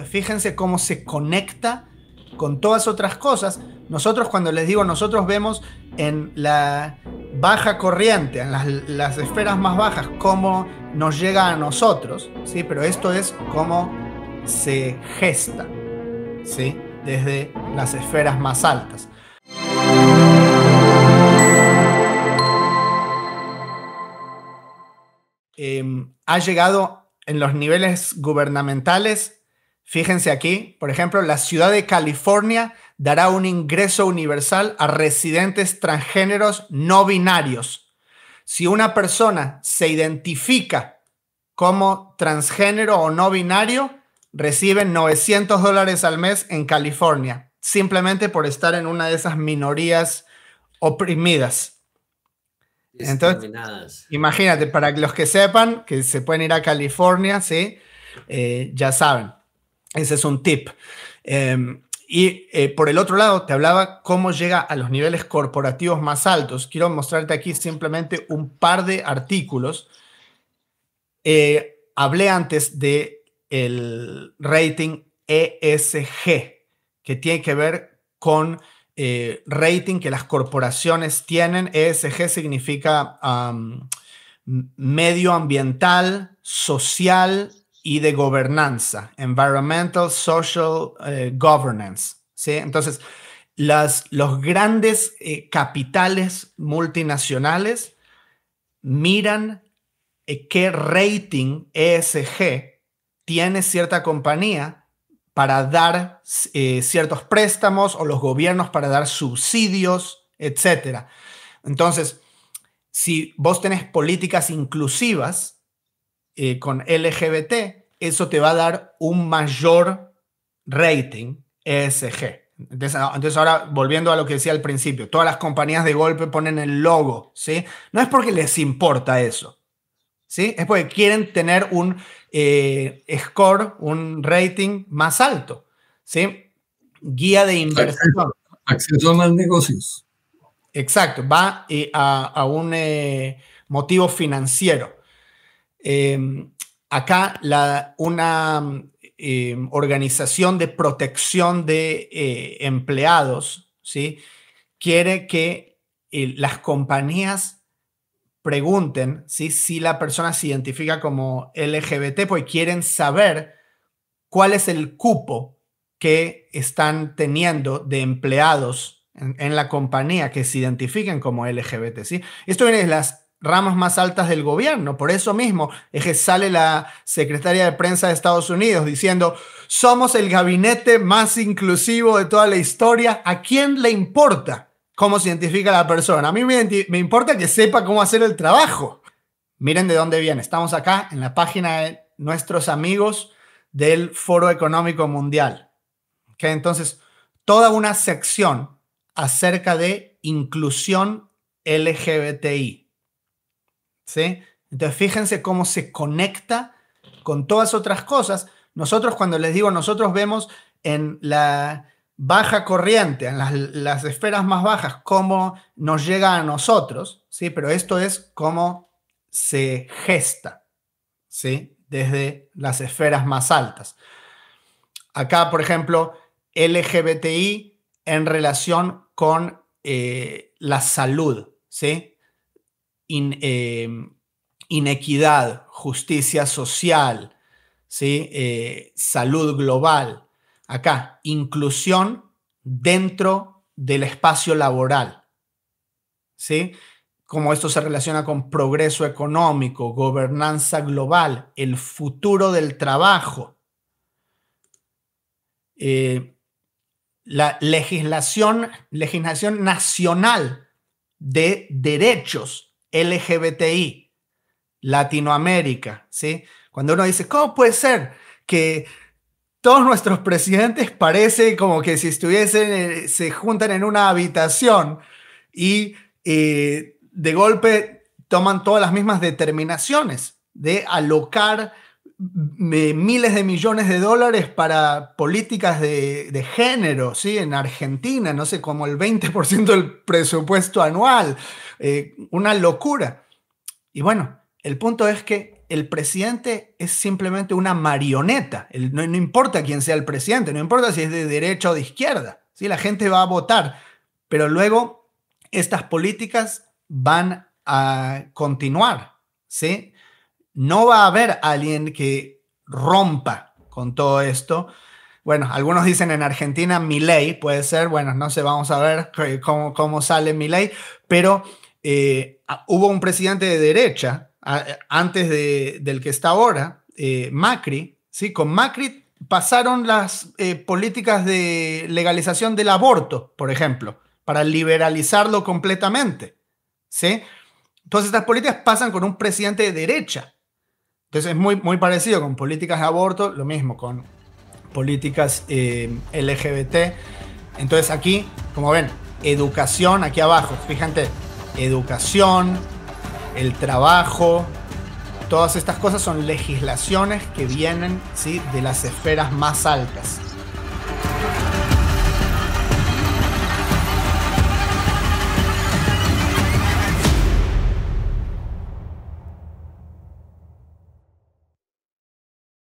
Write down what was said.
fíjense cómo se conecta con todas otras cosas. Nosotros, cuando les digo, nosotros vemos en la baja corriente, en las, esferas más bajas, cómo nos llega a nosotros, ¿sí? Pero esto es cómo se gesta, ¿sí? Desde las esferas más altas. Em, ha llegado en los niveles gubernamentales Fíjense aquí, por ejemplo, la ciudad de California dará un ingreso universal a residentes transgéneros no binarios. Si una persona se identifica como transgénero o no binario, recibe 900 dólares al mes en California, simplemente por estar en una de esas minorías oprimidas. imagínate, para los que sepan que se pueden ir a California, ¿sí? Eh, ya saben. Ese es un tip. Em, y eh, por el otro lado, te hablaba cómo llega a los niveles corporativos más altos. Quiero mostrarte aquí simplemente un par de artículos. Eh, hablé antes de el rating ESG, que tiene que ver con eh, rating que las corporaciones tienen. ESG significa medioambiental, social y de gobernanza, environmental, social, eh, governance. ¿sí? Entonces, los grandes eh, capitales multinacionales miran eh, qué rating ESG tiene cierta compañía para dar ciertos préstamos o los gobiernos para dar subsidios, etc. Entonces, si vos tenés políticas inclusivas, eh, con LGBT, eso te va a dar un mayor rating e ESG. Ah, entonces, ahora volviendo a lo que decía al principio, todas las compañías de golpe ponen el logo, ¿sí? No es porque les importa eso, ¿sí? Es porque quieren tener un eh, score, un rating más alto, ¿sí? Guía de inversión. Acceso a los negocios. Exacto, va eh, a, un motivo financiero. Em, acá una em, organización de protección de eh, empleados, ¿sí? Quiere que eh, las compañías pregunten si la persona se identifica como LGBT, porque quieren saber cuál es el cupo que están teniendo de empleados en, la compañía que se identifiquen como LGBT. Esto viene las ramas más altas del gobierno. Por eso mismo es que sale la secretaria de prensa de Estados Unidos diciendo, somos el gabinete más inclusivo de toda la historia. ¿A quién le importa cómo se identifica la persona? A mí me, importa que sepa cómo hacer el trabajo. Miren de dónde viene. Estamos acá en la página de nuestros amigos del Foro Económico Mundial. que Entonces, toda una sección acerca de inclusión LGBTI entonces fíjense cómo se conecta con todas otras cosas. Nosotros cuando les digo, nosotros vemos en la baja corriente, en las, esferas más bajas, cómo nos llega a nosotros, ¿sí? Pero esto es cómo se gesta, ¿sí? Desde las esferas más altas. Acá, por ejemplo, LGBTI en relación con eh, la salud, ¿sí? Eh, inequidad, justicia social, ¿sí? Eh, salud global. Acá, inclusión dentro del espacio laboral. ¿sí? Como esto se relaciona con progreso económico, gobernanza global, el futuro del trabajo. Eh, la legislación, legislación nacional de derechos LGBTI, Latinoamérica, ¿sí? Cuando uno dice, ¿cómo puede ser que todos nuestros presidentes parece como que si estuviesen, eh, se juntan en una habitación y eh, de golpe toman todas las mismas determinaciones de alocar miles de millones de dólares para políticas de, género, ¿sí? En Argentina, no sé, como el 20% del presupuesto anual, eh, una locura. Y bueno, el punto es que el presidente es simplemente una marioneta, no, no, importa quién sea el presidente, no importa si es de derecha o de izquierda, ¿sí? La gente va a votar, pero luego estas políticas van a continuar, ¿sí? no va a haber alguien que rompa con todo esto. Bueno, algunos dicen en Argentina mi ley, puede ser, bueno, no sé, vamos a ver cómo, sale mi ley, pero eh, hubo un presidente de derecha antes del que está ahora, eh, Macri, ¿sí? Con Macri pasaron las eh, políticas de legalización del aborto, por ejemplo, para liberalizarlo completamente, ¿sí? Entonces estas políticas pasan con un presidente de derecha, entonces es muy, muy parecido con políticas de aborto, lo mismo con políticas eh, LGBT. Entonces aquí, como ven, educación aquí abajo, fíjate, educación, el trabajo, todas estas cosas son legislaciones que vienen ¿sí? de las esferas más altas.